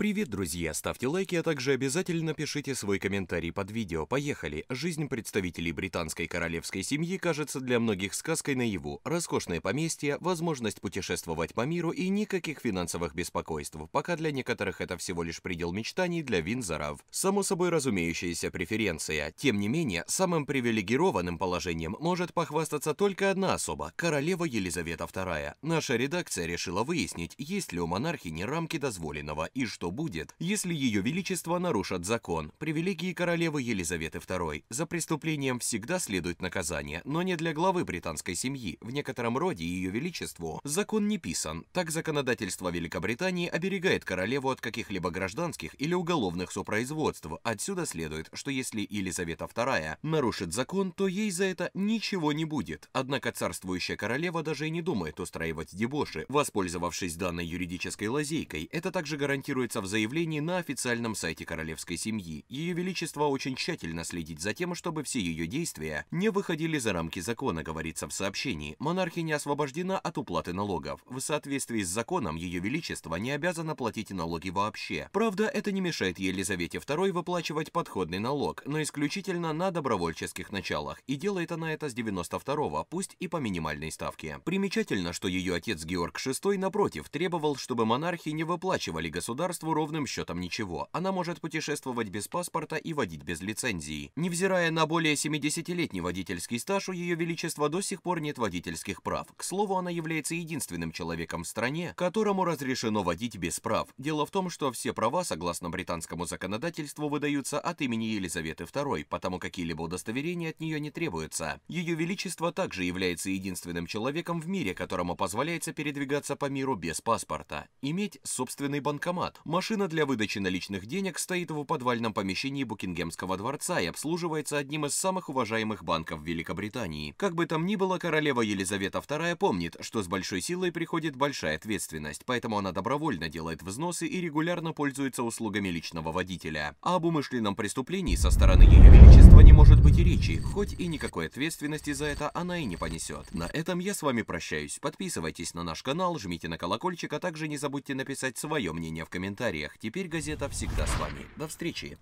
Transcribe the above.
Привет, друзья! Ставьте лайки, а также обязательно пишите свой комментарий под видео. Поехали! Жизнь представителей британской королевской семьи кажется для многих сказкой наяву. Роскошное поместье, возможность путешествовать по миру и никаких финансовых беспокойств, пока для некоторых это всего лишь предел мечтаний для Винзоров. Само собой разумеющаяся преференция. Тем не менее, самым привилегированным положением может похвастаться только одна особа – королева Елизавета II. Наша редакция решила выяснить, есть ли у монархини рамки дозволенного и что что будет, если Ее Величество нарушат закон, привилегии королевы Елизаветы II. За преступлением всегда следует наказание, но не для главы британской семьи. В некотором роде Ее Величеству закон не писан. Так законодательство Великобритании оберегает королеву от каких-либо гражданских или уголовных супроизводств. Отсюда следует, что если Елизавета II нарушит закон, то ей за это ничего не будет. Однако царствующая королева даже и не думает устраивать дебоши, воспользовавшись данной юридической лазейкой. Это также гарантируется в заявлении на официальном сайте королевской семьи. Ее Величество очень тщательно следит за тем, чтобы все ее действия не выходили за рамки закона, говорится в сообщении. Монархиня освобождена от уплаты налогов. В соответствии с законом Ее Величество не обязано платить налоги вообще. Правда, это не мешает Елизавете II выплачивать подходный налог, но исключительно на добровольческих началах, и делает она это с 92-го, пусть и по минимальной ставке. Примечательно, что ее отец Георг VI, напротив, требовал, чтобы монархи не выплачивали государству государству ровным счетом ничего. Она может путешествовать без паспорта и водить без лицензии. Невзирая на более 70-летний водительский стаж, у Ее Величества до сих пор нет водительских прав. К слову, она является единственным человеком в стране, которому разрешено водить без прав. Дело в том, что все права, согласно британскому законодательству, выдаются от имени Елизаветы II, потому какие-либо удостоверения от нее не требуются. Ее Величество также является единственным человеком в мире, которому позволяется передвигаться по миру без паспорта. Иметь собственный банкомат – Машина для выдачи наличных денег стоит в подвальном помещении Букингемского дворца и обслуживается одним из самых уважаемых банков Великобритании. Как бы там ни было, королева Елизавета II помнит, что с большой силой приходит большая ответственность, поэтому она добровольно делает взносы и регулярно пользуется услугами личного водителя. А об умышленном преступлении со стороны Ее Величества не может быть и речи, хоть и никакой ответственности за это она и не понесет. На этом я с вами прощаюсь. Подписывайтесь на наш канал, жмите на колокольчик, а также не забудьте написать свое мнение в комментариях комментариях. Теперь газета всегда с вами. До встречи.